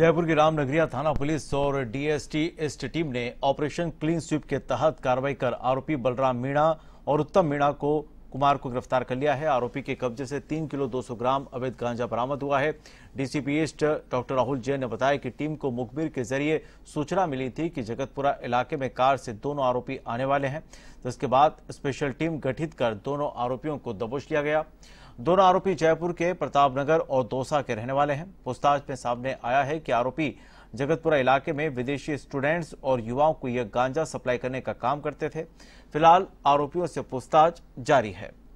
जयपुर की रामनगरिया थाना पुलिस और डीएसटी ईस्ट टीम ने ऑपरेशन क्लीन स्वीप के तहत कार्रवाई कर आरोपी बलराम मीणा और उत्तम मीणा को कुमार को गिरफ्तार कर लिया है आरोपी के कब्जे से तीन किलो 200 ग्राम अवैध गांजा बरामद हुआ है DCP east doctor Rahul Jain ने बताया कि टीम को मुखबिर के जरिए सूचना मिली थी कि जगतपुरा इलाके में कार से दोनों आरोपी आने वाले हैं जिसके बाद स्पेशल टीम गठित कर दोनों आरोपियों को दबोच लिया गया दोनों आरोपी जयपुर के प्रतापनगर और दौसा के रहने वाले हैं पूछताछ में सामने आया है कि आरोपी जगतपुरा इलाके में विदेशी स्टूडेंट्स और युवाओं को यह गांजा सप्लाई करने का काम करते थे फिलहाल आरोपियों से पूछताछ जारी है